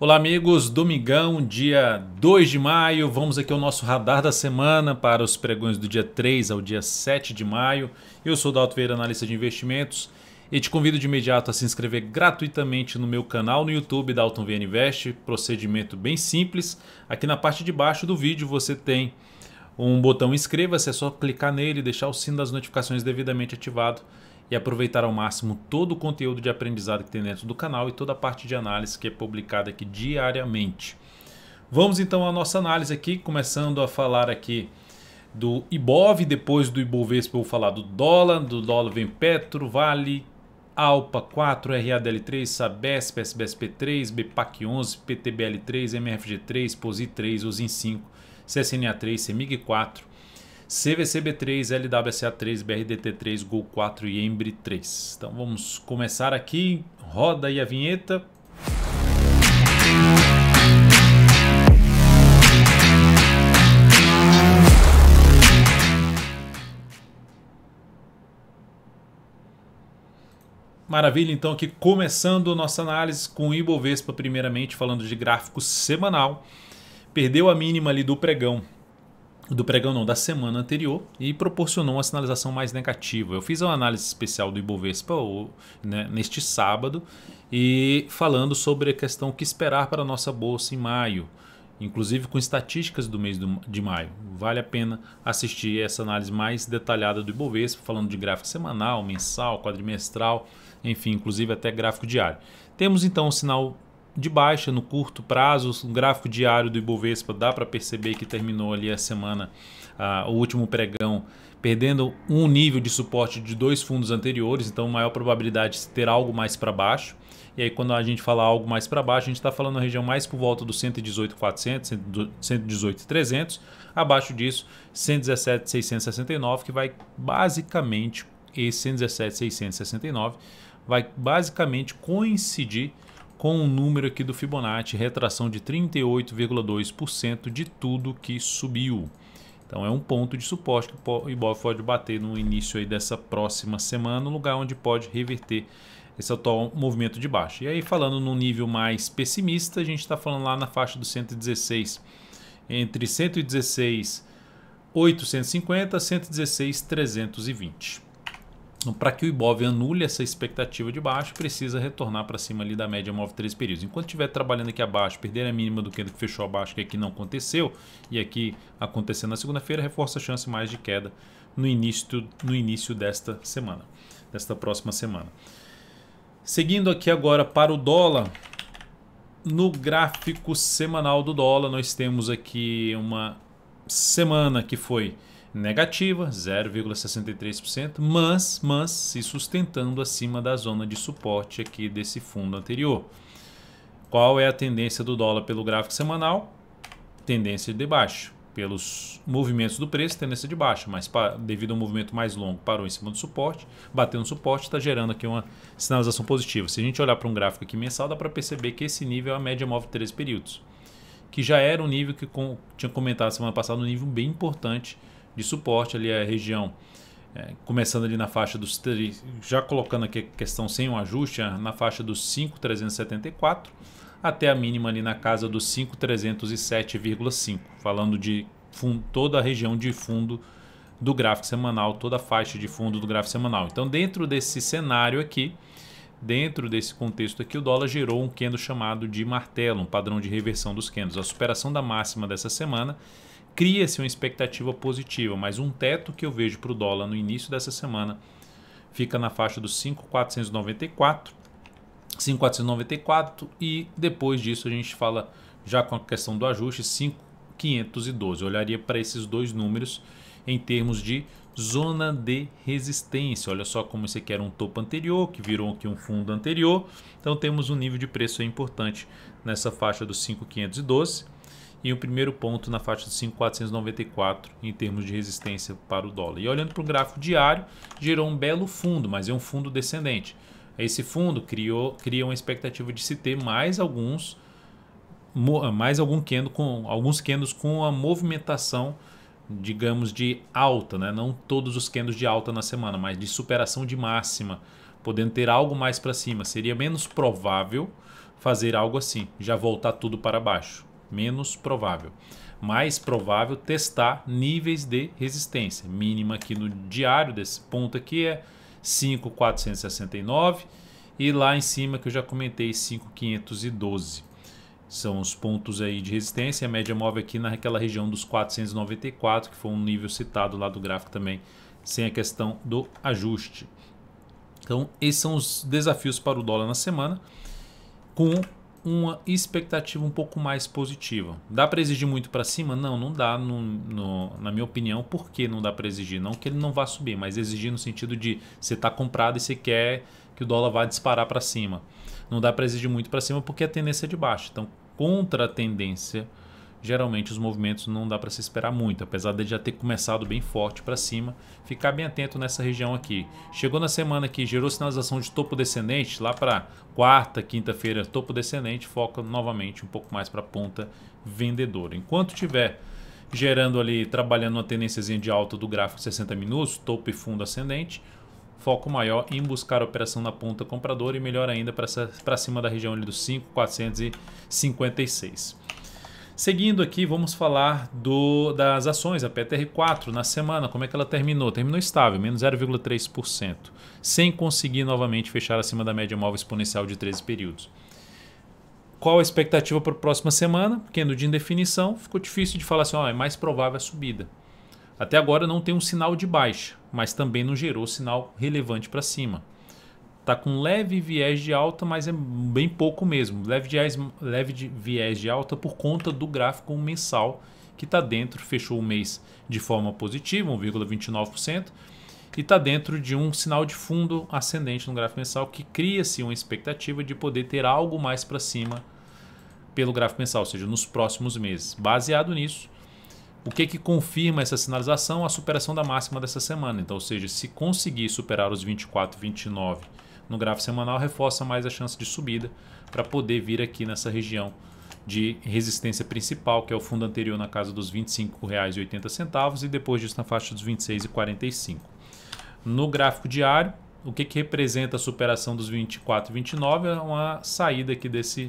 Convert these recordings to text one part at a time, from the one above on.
Olá, amigos. Domingão, dia 2 de maio. Vamos aqui ao nosso radar da semana para os pregões do dia 3 ao dia 7 de maio. Eu sou Dalto Vieira, analista de investimentos, e te convido de imediato a se inscrever gratuitamente no meu canal no YouTube da Dalton VN Invest. Procedimento bem simples. Aqui na parte de baixo do vídeo você tem um botão inscreva-se, é só clicar nele e deixar o sino das notificações devidamente ativado e aproveitar ao máximo todo o conteúdo de aprendizado que tem dentro do canal e toda a parte de análise que é publicada aqui diariamente. Vamos então à nossa análise aqui, começando a falar aqui do Ibov, depois do Ibovespa eu vou falar do dólar, do dólar vem Petro, Vale, Alpa 4, RADL3, Sabesp, SBSP3, BPAC 11, PTBL3, MFG3, POSI3, OSIN 5, CSNA3, CEMIG 4, CVCB3, LWSA3, BRDT3, Gol 4 e Embry 3. Então vamos começar aqui, roda aí a vinheta. Maravilha, então aqui começando nossa análise com o Ibovespa primeiramente, falando de gráfico semanal. Perdeu a mínima ali do pregão, do pregão não, da semana anterior e proporcionou uma sinalização mais negativa. Eu fiz uma análise especial do Ibovespa né, neste sábado e falando sobre a questão que esperar para a nossa bolsa em maio, inclusive com estatísticas do mês de maio. Vale a pena assistir essa análise mais detalhada do Ibovespa, falando de gráfico semanal, mensal, quadrimestral, enfim, inclusive até gráfico diário. Temos então um sinal de baixa no curto prazo. O gráfico diário do Ibovespa dá para perceber que terminou ali a semana, uh, o último pregão, perdendo um nível de suporte de dois fundos anteriores, então maior probabilidade de ter algo mais para baixo. E aí, quando a gente fala algo mais para baixo, a gente está falando na região mais por volta dos 118,400, 118,300. Abaixo disso, 117,669, que vai basicamente, esse 117,669 vai basicamente coincidir com um número aqui do Fibonacci, retração de 38,2% de tudo que subiu. Então é um ponto de suporte que o Ibov pode bater no início aí dessa próxima semana, um lugar onde pode reverter esse atual movimento de baixa. E aí falando num nível mais pessimista, a gente está falando lá na faixa do 116, entre 116 850 e 116 320. Então, para que o Ibov anule essa expectativa de baixo, precisa retornar para cima ali da média móvel 3 períodos. Enquanto estiver trabalhando aqui abaixo, perder a mínima do que fechou abaixo, que aqui não aconteceu, e aqui acontecendo na segunda-feira, reforça a chance mais de queda no início, no início desta semana, desta próxima semana. Seguindo aqui agora para o dólar, no gráfico semanal do dólar, nós temos aqui uma semana que foi negativa, 0,63%, mas, mas se sustentando acima da zona de suporte aqui desse fundo anterior. Qual é a tendência do dólar pelo gráfico semanal? Tendência de baixo. Pelos movimentos do preço, tendência de baixa, mas devido ao movimento mais longo, parou em cima do suporte, bateu no suporte, está gerando aqui uma sinalização positiva. Se a gente olhar para um gráfico aqui mensal, dá para perceber que esse nível é a média móvel de 13 períodos que já era um nível que com, tinha comentado semana passada, um nível bem importante de suporte ali a região. É, começando ali na faixa dos já colocando aqui a questão sem um ajuste, né, na faixa dos 5,374 até a mínima ali na casa dos 5,307,5, falando de fundo, toda a região de fundo do gráfico semanal, toda a faixa de fundo do gráfico semanal. Então, dentro desse cenário aqui, dentro desse contexto aqui, o dólar gerou um candle chamado de martelo, um padrão de reversão dos candles. A superação da máxima dessa semana cria-se uma expectativa positiva, mas um teto que eu vejo para o dólar no início dessa semana fica na faixa dos 5,494, 5,494 e depois disso a gente fala já com a questão do ajuste 5,512. Eu olharia para esses dois números em termos de zona de resistência. Olha só como esse aqui era um topo anterior, que virou aqui um fundo anterior. Então temos um nível de preço importante nessa faixa dos 5,512 e o primeiro ponto na faixa de 5,494 em termos de resistência para o dólar. E olhando para o gráfico diário, gerou um belo fundo, mas é um fundo descendente. Esse fundo criou, cria uma expectativa de se ter mais alguns mais algum candle com alguns candles com a movimentação digamos de alta, né? não todos os candles de alta na semana, mas de superação de máxima, podendo ter algo mais para cima. Seria menos provável fazer algo assim, já voltar tudo para baixo menos provável. Mais provável testar níveis de resistência. Mínima aqui no diário desse ponto aqui é 5,469 e lá em cima que eu já comentei 5,512. São os pontos aí de resistência. A média móvel aqui naquela região dos 494, que foi um nível citado lá do gráfico também, sem a questão do ajuste. Então, esses são os desafios para o dólar na semana, com uma expectativa um pouco mais positiva. Dá para exigir muito para cima? Não, não dá, no, no, na minha opinião. Por que não dá para exigir? Não que ele não vá subir, mas exigir no sentido de você está comprado e você quer que o dólar vá disparar para cima. Não dá para exigir muito para cima porque a tendência é de baixo. Então, contra a tendência geralmente os movimentos não dá para se esperar muito, apesar de já ter começado bem forte para cima, ficar bem atento nessa região aqui. Chegou na semana que gerou sinalização de topo descendente, lá para quarta, quinta-feira, topo descendente, foca novamente um pouco mais para a ponta vendedora. Enquanto tiver gerando ali, trabalhando uma tendênciazinha de alta do gráfico 60 minutos, topo e fundo ascendente, foco maior em buscar a operação na ponta compradora e melhor ainda para cima da região ali dos 5,456. Seguindo aqui, vamos falar do, das ações, a PTR4 na semana, como é que ela terminou? Terminou estável, menos 0,3%, sem conseguir novamente fechar acima da média móvel exponencial de 13 períodos. Qual a expectativa para a próxima semana? Porque no de indefinição ficou difícil de falar assim, é mais provável a subida. Até agora não tem um sinal de baixa, mas também não gerou sinal relevante para cima. Está com leve viés de alta, mas é bem pouco mesmo. Leve, viés, leve de viés de alta por conta do gráfico mensal que está dentro, fechou o mês de forma positiva, 1,29%, e está dentro de um sinal de fundo ascendente no gráfico mensal que cria-se uma expectativa de poder ter algo mais para cima pelo gráfico mensal, ou seja, nos próximos meses. Baseado nisso, o que, é que confirma essa sinalização? A superação da máxima dessa semana. Então, ou seja, se conseguir superar os 24, 29 no gráfico semanal reforça mais a chance de subida para poder vir aqui nessa região de resistência principal, que é o fundo anterior na casa dos R$ 25,80 e depois disso na faixa dos R$ 26,45. No gráfico diário, o que, que representa a superação dos 24,29 é uma saída aqui desse,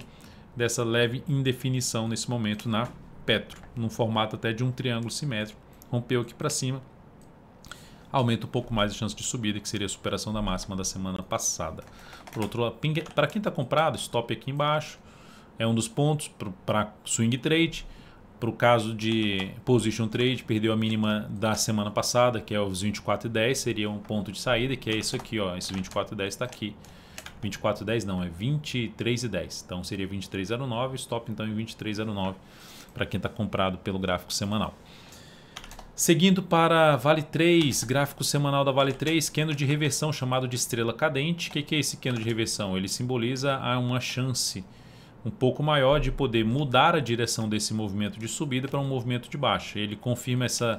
dessa leve indefinição nesse momento na Petro, num formato até de um triângulo simétrico, rompeu aqui para cima, aumenta um pouco mais a chance de subida, que seria a superação da máxima da semana passada. Por outro lado, para quem está comprado, stop aqui embaixo é um dos pontos para swing trade. Para o caso de position trade, perdeu a mínima da semana passada, que é os 24,10, seria um ponto de saída, que é isso aqui, ó, esse 24,10 está aqui. 24,10 não, é 23,10. Então seria 23,09, stop então em 23,09 para quem está comprado pelo gráfico semanal. Seguindo para Vale 3, gráfico semanal da Vale 3, candle de reversão chamado de estrela cadente. O que, é esse candle de reversão? Ele simboliza uma chance um pouco maior de poder mudar a direção desse movimento de subida para um movimento de baixa. Ele confirma essa,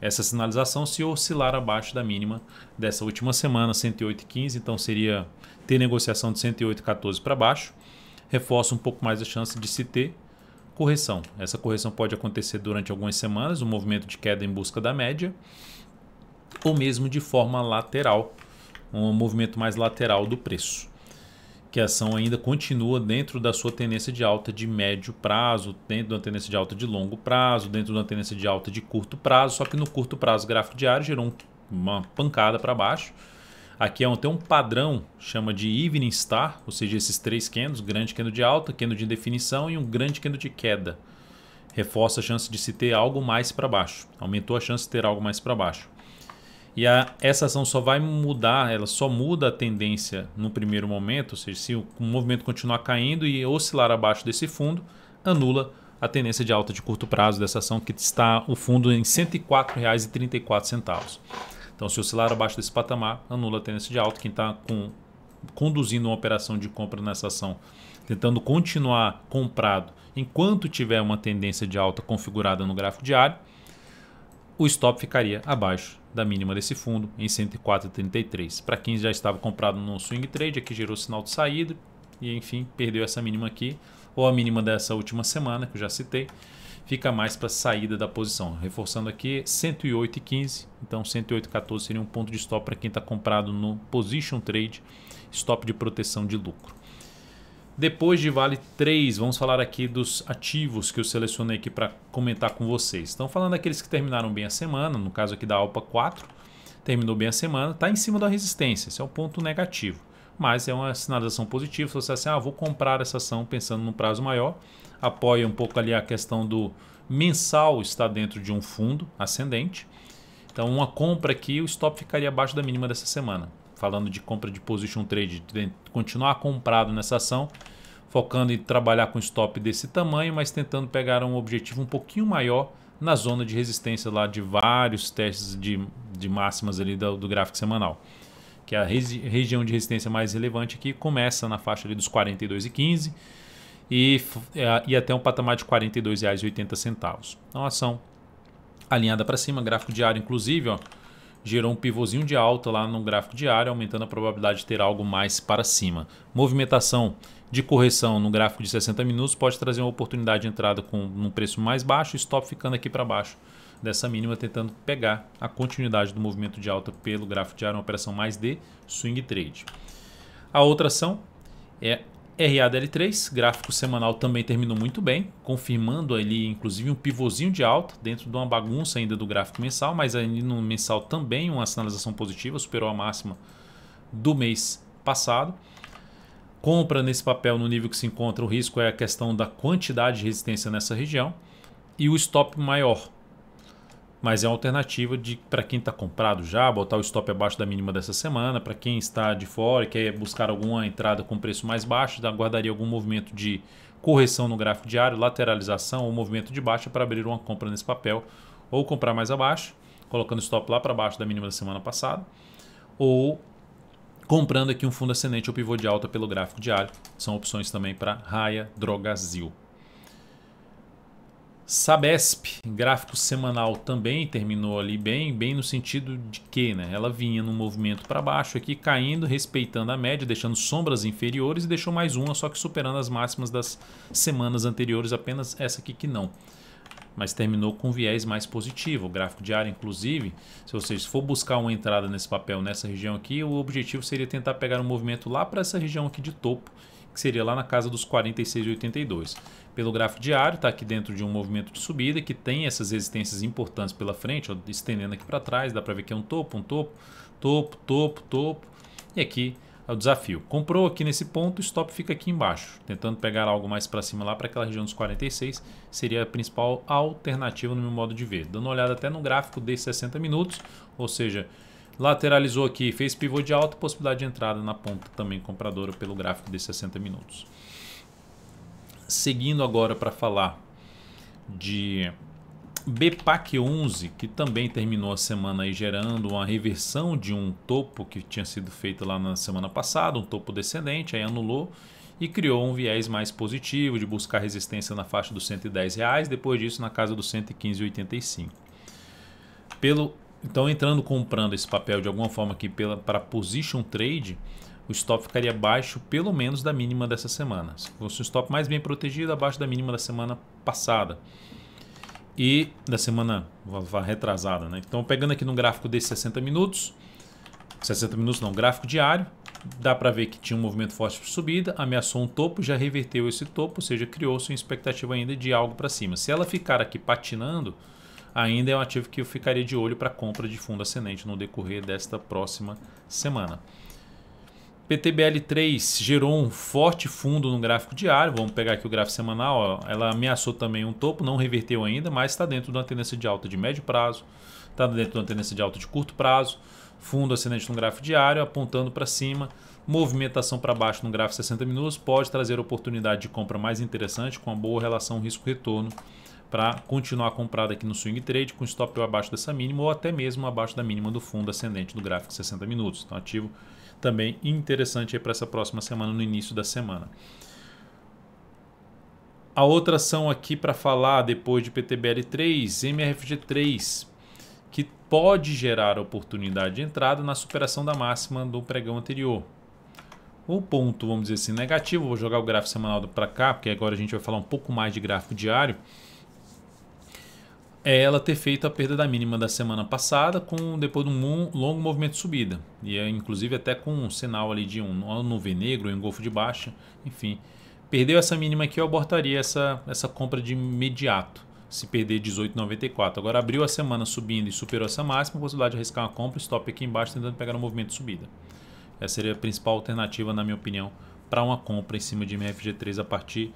essa sinalização se oscilar abaixo da mínima dessa última semana, 108,15. Então seria ter negociação de 108,14 para baixo. Reforça um pouco mais a chance de se ter correção. Essa correção pode acontecer durante algumas semanas, um movimento de queda em busca da média, ou mesmo de forma lateral, um movimento mais lateral do preço. Que a ação ainda continua dentro da sua tendência de alta de médio prazo, dentro da tendência de alta de longo prazo, dentro da tendência de alta de curto prazo, só que no curto prazo o gráfico diário gerou uma pancada para baixo Aqui é um, tem um padrão, chama de Evening Star, ou seja, esses três candles, grande candle de alta, candle de indefinição e um grande candle de queda. Reforça a chance de se ter algo mais para baixo, aumentou a chance de ter algo mais para baixo. E a, essa ação só vai mudar, ela só muda a tendência no primeiro momento, ou seja, se o, o movimento continuar caindo e oscilar abaixo desse fundo, anula a tendência de alta de curto prazo dessa ação que está o fundo em R$ 104,34. Então, se oscilar abaixo desse patamar, anula a tendência de alta. Quem está conduzindo uma operação de compra nessa ação, tentando continuar comprado enquanto tiver uma tendência de alta configurada no gráfico diário, o stop ficaria abaixo da mínima desse fundo em 104,33. Para quem já estava comprado no swing trade, aqui gerou sinal de saída e enfim, perdeu essa mínima aqui ou a mínima dessa última semana que eu já citei fica mais para a saída da posição. Reforçando aqui, 108,15. Então, 108,14 seria um ponto de stop para quem está comprado no position trade, stop de proteção de lucro. Depois de Vale 3, vamos falar aqui dos ativos que eu selecionei aqui para comentar com vocês. Estão falando daqueles que terminaram bem a semana, no caso aqui da Alpa 4, terminou bem a semana, está em cima da resistência, esse é o ponto negativo mas é uma sinalização positiva. Se você assim, ah, vou comprar essa ação pensando num prazo maior, apoia um pouco ali a questão do mensal estar dentro de um fundo ascendente. Então, uma compra aqui, o stop ficaria abaixo da mínima dessa semana. Falando de compra de position trade, de continuar comprado nessa ação, focando em trabalhar com stop desse tamanho, mas tentando pegar um objetivo um pouquinho maior na zona de resistência lá de vários testes de, de máximas ali do, do gráfico semanal que é a região de resistência mais relevante aqui, começa na faixa ali dos R$ 42,15 e, é, e até um patamar de R$ 42,80. Então, ação alinhada para cima, gráfico diário inclusive, ó, gerou um pivôzinho de alta lá no gráfico diário, aumentando a probabilidade de ter algo mais para cima. Movimentação de correção no gráfico de 60 minutos pode trazer uma oportunidade de entrada com um preço mais baixo, stop ficando aqui para baixo dessa mínima, tentando pegar a continuidade do movimento de alta pelo gráfico diário, uma operação mais de swing trade. A outra ação é RADL3, gráfico semanal também terminou muito bem, confirmando ali inclusive um pivôzinho de alta dentro de uma bagunça ainda do gráfico mensal, mas ali no mensal também uma sinalização positiva, superou a máxima do mês passado. Compra nesse papel no nível que se encontra o risco é a questão da quantidade de resistência nessa região e o stop maior, mas é uma alternativa de para quem está comprado já, botar o stop abaixo da mínima dessa semana, para quem está de fora e quer buscar alguma entrada com preço mais baixo, então aguardaria algum movimento de correção no gráfico diário, lateralização ou movimento de baixa para abrir uma compra nesse papel ou comprar mais abaixo, colocando stop lá para baixo da mínima da semana passada, ou comprando aqui um fundo ascendente ou pivô de alta pelo gráfico diário. São opções também para Raia Drogazil. Sabesp, gráfico semanal também terminou ali bem, bem no sentido de que né, ela vinha num movimento para baixo aqui, caindo, respeitando a média, deixando sombras inferiores e deixou mais uma, só que superando as máximas das semanas anteriores, apenas essa aqui que não. Mas terminou com viés mais positivo. O gráfico diário, inclusive, se vocês for buscar uma entrada nesse papel nessa região aqui, o objetivo seria tentar pegar um movimento lá para essa região aqui de topo que seria lá na casa dos 46,82. Pelo gráfico diário, está aqui dentro de um movimento de subida que tem essas resistências importantes pela frente, ó, estendendo aqui para trás, dá para ver que é um topo, um topo, topo, topo, topo, e aqui é o desafio. Comprou aqui nesse ponto, o stop fica aqui embaixo, tentando pegar algo mais para cima lá para aquela região dos 46, seria a principal alternativa no meu modo de ver. Dando uma olhada até no gráfico de 60 minutos, ou seja, Lateralizou aqui, fez pivô de alta, possibilidade de entrada na ponta também compradora pelo gráfico de 60 minutos. Seguindo agora para falar de BPAC 11, que também terminou a semana aí gerando uma reversão de um topo que tinha sido feito lá na semana passada, um topo descendente, aí anulou e criou um viés mais positivo de buscar resistência na faixa dos R$ reais, depois disso na casa dos 115,85. Pelo então, entrando comprando esse papel de alguma forma aqui para position trade, o stop ficaria abaixo pelo menos da mínima dessa semana. Se fosse um stop mais bem protegido, abaixo da mínima da semana passada. E da semana retrasada. Né? Então, pegando aqui no gráfico de 60 minutos, 60 minutos não, gráfico diário, dá para ver que tinha um movimento forte para subida, ameaçou um topo, já reverteu esse topo, ou seja, criou-se uma expectativa ainda de algo para cima. Se ela ficar aqui patinando, ainda é um ativo que eu ficaria de olho para compra de fundo ascendente no decorrer desta próxima semana. PTBL3 gerou um forte fundo no gráfico diário. Vamos pegar aqui o gráfico semanal. Ó. Ela ameaçou também um topo, não reverteu ainda, mas está dentro de uma tendência de alta de médio prazo, está dentro de uma tendência de alta de curto prazo. Fundo ascendente no gráfico diário, apontando para cima. Movimentação para baixo no gráfico 60 minutos pode trazer oportunidade de compra mais interessante com uma boa relação risco-retorno para continuar comprado aqui no swing trade com stop abaixo dessa mínima ou até mesmo abaixo da mínima do fundo ascendente do gráfico 60 minutos. Então ativo também interessante para essa próxima semana no início da semana. A outra ação aqui para falar depois de PTBL3, MRFG3, que pode gerar oportunidade de entrada na superação da máxima do pregão anterior. O ponto, vamos dizer assim, negativo, vou jogar o gráfico semanal para cá, porque agora a gente vai falar um pouco mais de gráfico diário é ela ter feito a perda da mínima da semana passada com depois de um longo movimento de subida e é, inclusive até com um sinal ali de um nuvem negro um golfo de baixa enfim perdeu essa mínima aqui eu abortaria essa, essa compra de imediato se perder 18,94 agora abriu a semana subindo e superou essa máxima possibilidade de arriscar uma compra stop aqui embaixo tentando pegar um movimento de subida essa seria a principal alternativa na minha opinião para uma compra em cima de MFG3 a partir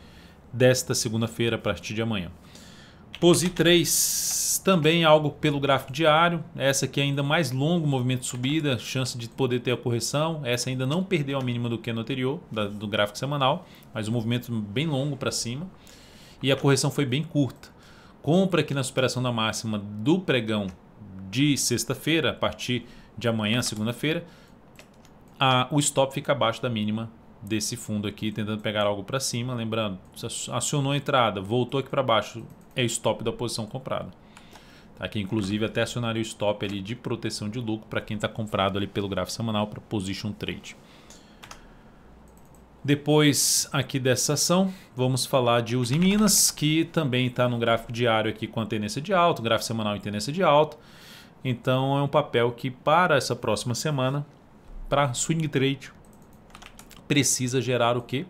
desta segunda-feira a partir de amanhã Pose 3 também algo pelo gráfico diário. Essa aqui é ainda mais longo, movimento de subida, chance de poder ter a correção. Essa ainda não perdeu a mínima do que no anterior, da, do gráfico semanal, mas o um movimento bem longo para cima. E a correção foi bem curta. Compra aqui na superação da máxima do pregão de sexta-feira, a partir de amanhã, segunda-feira, o stop fica abaixo da mínima desse fundo aqui, tentando pegar algo para cima. Lembrando, acionou a entrada, voltou aqui para baixo, é stop da posição comprada. Aqui, tá? inclusive, até acionaria o stop ali de proteção de lucro para quem está comprado ali pelo gráfico semanal para position trade. Depois aqui dessa ação, vamos falar de Uzi Minas, que também está no gráfico diário aqui com a tendência de alta, gráfico semanal em tendência de alta. Então é um papel que para essa próxima semana, para swing trade, precisa gerar o que?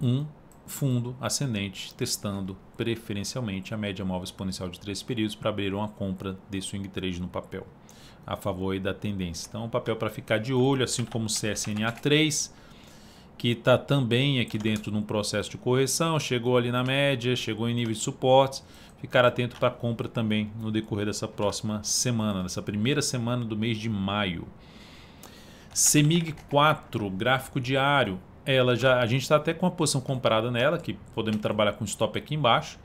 Um fundo ascendente, testando preferencialmente a média móvel exponencial de três períodos para abrir uma compra de swing trade no papel, a favor da tendência. Então, um papel para ficar de olho, assim como o CSNA3, que está também aqui dentro de um processo de correção, chegou ali na média, chegou em nível de suporte, ficar atento para compra também no decorrer dessa próxima semana, nessa primeira semana do mês de maio. CEMIG 4, gráfico diário, ela já a gente está até com a posição comprada nela, que podemos trabalhar com stop aqui embaixo.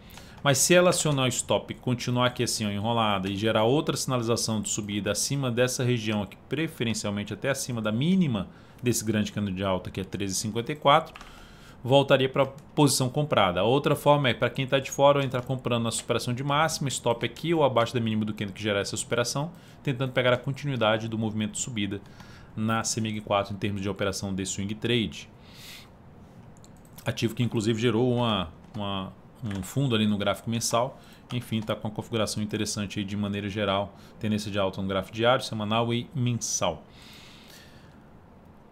Mas se ela acionar o stop, continuar aqui assim ó, enrolada e gerar outra sinalização de subida acima dessa região aqui, preferencialmente até acima da mínima desse grande cano de alta que é 13,54, voltaria para a posição comprada. A outra forma é para quem está de fora entrar comprando na superação de máxima, stop aqui ou abaixo da mínima do candle que gerar essa superação, tentando pegar a continuidade do movimento de subida na CMIG 4 em termos de operação de swing trade. Ativo que inclusive gerou uma, uma, um fundo ali no gráfico mensal. Enfim, está com uma configuração interessante aí de maneira geral. Tendência de alta no gráfico diário, semanal e mensal.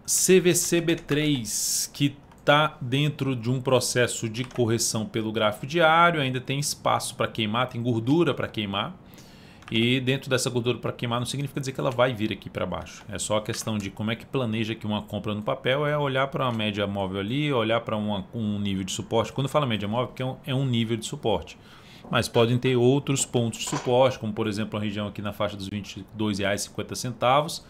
CVCB3, que está dentro de um processo de correção pelo gráfico diário, ainda tem espaço para queimar, tem gordura para queimar. E dentro dessa gordura para queimar não significa dizer que ela vai vir aqui para baixo. É só a questão de como é que planeja aqui uma compra no papel, é olhar para uma média móvel ali, olhar para um nível de suporte. Quando fala média móvel, porque é um, é um nível de suporte. Mas podem ter outros pontos de suporte, como por exemplo a região aqui na faixa dos R$ 22,50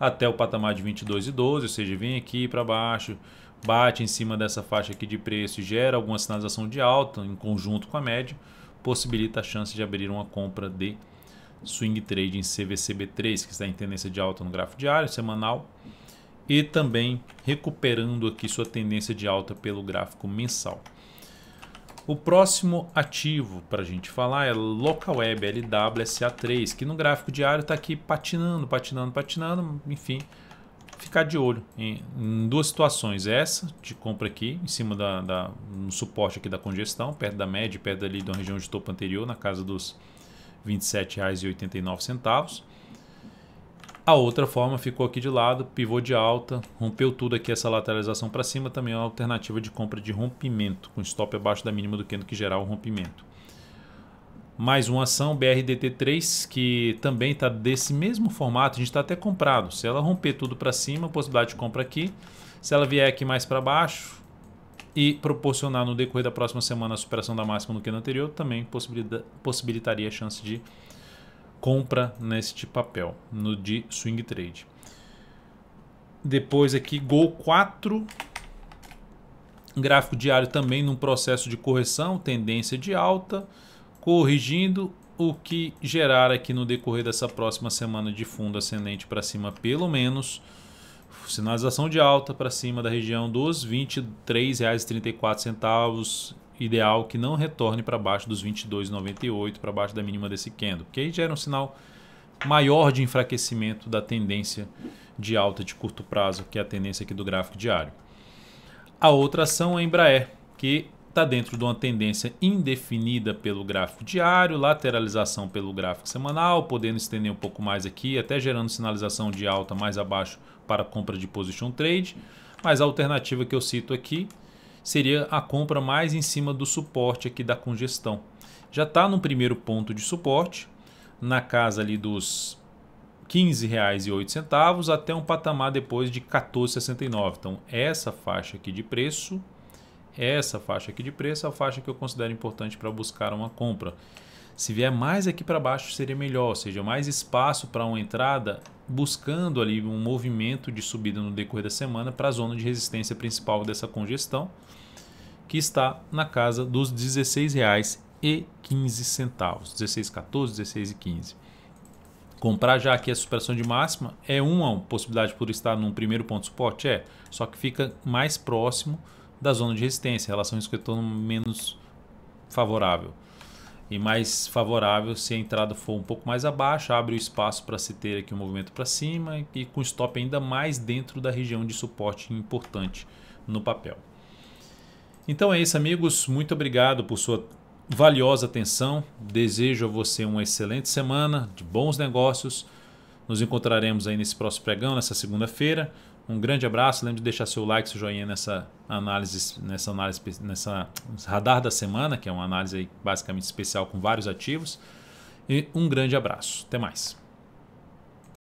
até o patamar de R$ 22,12, ou seja, vem aqui para baixo, bate em cima dessa faixa aqui de preço e gera alguma sinalização de alta em conjunto com a média, possibilita a chance de abrir uma compra de swing trade em CVCB3, que está em tendência de alta no gráfico diário, semanal, e também recuperando aqui sua tendência de alta pelo gráfico mensal. O próximo ativo para a gente falar é LocalWeb LWSA3, que no gráfico diário está aqui patinando, patinando, patinando, enfim, ficar de olho em, em, duas situações. Essa de compra aqui, em cima da, da um suporte aqui da congestão, perto da média, perto ali de uma região de topo anterior, na casa dos R$ 27,89. A outra forma ficou aqui de lado, pivô de alta, rompeu tudo aqui essa lateralização para cima, também é uma alternativa de compra de rompimento, com stop abaixo da mínima do que no que gerar o rompimento. Mais uma ação, BRDT3, que também está desse mesmo formato, a gente está até comprado. Se ela romper tudo para cima, possibilidade de compra aqui. Se ela vier aqui mais para baixo, e proporcionar no decorrer da próxima semana a superação da máxima no que anterior também possibilita possibilitaria a chance de compra neste papel, no de swing trade. Depois aqui, Gol 4, gráfico diário também num processo de correção, tendência de alta, corrigindo o que gerar aqui no decorrer dessa próxima semana de fundo ascendente para cima, pelo menos sinalização de alta para cima da região dos R$ 23,34, ideal que não retorne para baixo dos 22,98, para baixo da mínima desse candle, porque aí gera um sinal maior de enfraquecimento da tendência de alta de curto prazo, que é a tendência aqui do gráfico diário. A outra ação é a Embraer, que está dentro de uma tendência indefinida pelo gráfico diário, lateralização pelo gráfico semanal, podendo estender um pouco mais aqui, até gerando sinalização de alta mais abaixo para compra de position trade. Mas a alternativa que eu cito aqui seria a compra mais em cima do suporte aqui da congestão. Já está no primeiro ponto de suporte, na casa ali dos R$ 15,08 até um patamar depois de R$ 14,69. Então, essa faixa aqui de preço essa faixa aqui de preço é a faixa que eu considero importante para buscar uma compra. Se vier mais aqui para baixo, seria melhor, ou seja, mais espaço para uma entrada, buscando ali um movimento de subida no decorrer da semana para a zona de resistência principal dessa congestão, que está na casa dos R$16,15, 16,15, R$ Comprar já aqui a superação de máxima é uma possibilidade por estar num primeiro ponto de suporte? É, só que fica mais próximo da zona de resistência, relação eu estou menos favorável. E mais favorável se a entrada for um pouco mais abaixo, abre o espaço para se ter aqui um movimento para cima e com stop ainda mais dentro da região de suporte importante no papel. Então é isso, amigos. Muito obrigado por sua valiosa atenção. Desejo a você uma excelente semana, de bons negócios. Nos encontraremos aí nesse próximo pregão, nessa segunda-feira. Um grande abraço. Lembre de deixar seu like, seu joinha nessa análise, nessa análise, nessa radar da semana, que é uma análise basicamente especial com vários ativos. E um grande abraço. Até mais.